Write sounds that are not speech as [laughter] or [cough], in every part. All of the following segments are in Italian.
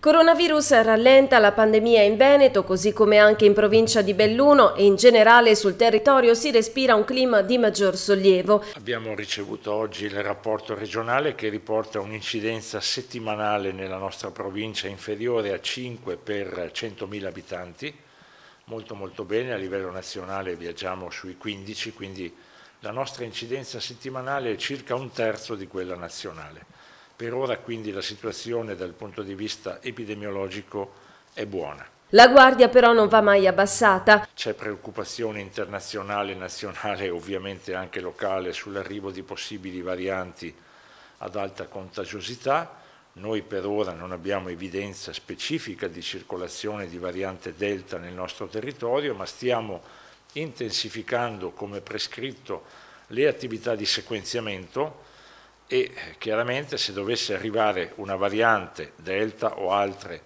Coronavirus rallenta la pandemia in Veneto, così come anche in provincia di Belluno e in generale sul territorio si respira un clima di maggior sollievo. Abbiamo ricevuto oggi il rapporto regionale che riporta un'incidenza settimanale nella nostra provincia inferiore a 5 per 100.000 abitanti, molto molto bene, a livello nazionale viaggiamo sui 15, quindi la nostra incidenza settimanale è circa un terzo di quella nazionale. Per ora quindi la situazione dal punto di vista epidemiologico è buona. La guardia però non va mai abbassata. C'è preoccupazione internazionale, nazionale e [laughs] ovviamente anche locale sull'arrivo di possibili varianti ad alta contagiosità. Noi per ora non abbiamo evidenza specifica di circolazione di variante Delta nel nostro territorio, ma stiamo intensificando come prescritto le attività di sequenziamento e chiaramente se dovesse arrivare una variante delta o altre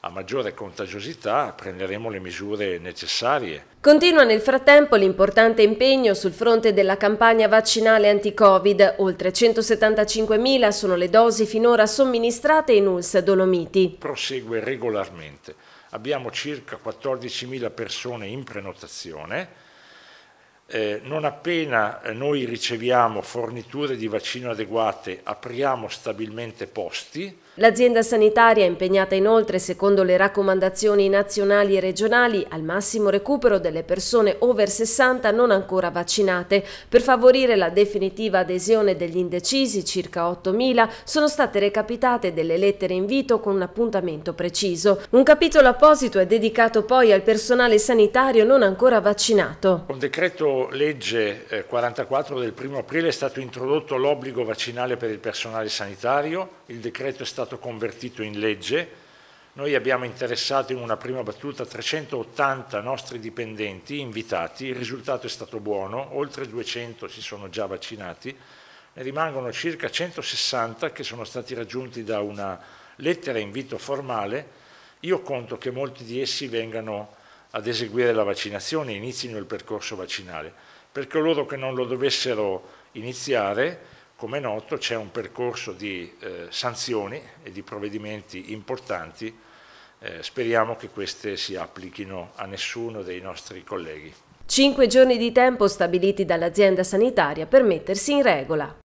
a maggiore contagiosità prenderemo le misure necessarie. Continua nel frattempo l'importante impegno sul fronte della campagna vaccinale anti-Covid. Oltre 175.000 sono le dosi finora somministrate in ULS Dolomiti. Prosegue regolarmente. Abbiamo circa 14.000 persone in prenotazione eh, non appena eh, noi riceviamo forniture di vaccino adeguate, apriamo stabilmente posti. L'azienda sanitaria è impegnata inoltre, secondo le raccomandazioni nazionali e regionali, al massimo recupero delle persone over 60 non ancora vaccinate. Per favorire la definitiva adesione degli indecisi, circa 8.000, sono state recapitate delle lettere invito con un appuntamento preciso. Un capitolo apposito è dedicato poi al personale sanitario non ancora vaccinato. Con decreto legge 44 eh, del 1 aprile è stato introdotto l'obbligo vaccinale per il personale sanitario, il decreto è stato convertito in legge, noi abbiamo interessato in una prima battuta 380 nostri dipendenti invitati, il risultato è stato buono, oltre 200 si sono già vaccinati, ne rimangono circa 160 che sono stati raggiunti da una lettera invito formale, io conto che molti di essi vengano ad eseguire la vaccinazione inizino il percorso vaccinale. Per coloro che non lo dovessero iniziare, come è noto, c'è un percorso di eh, sanzioni e di provvedimenti importanti. Eh, speriamo che queste si applichino a nessuno dei nostri colleghi. Cinque giorni di tempo stabiliti dall'azienda sanitaria per mettersi in regola.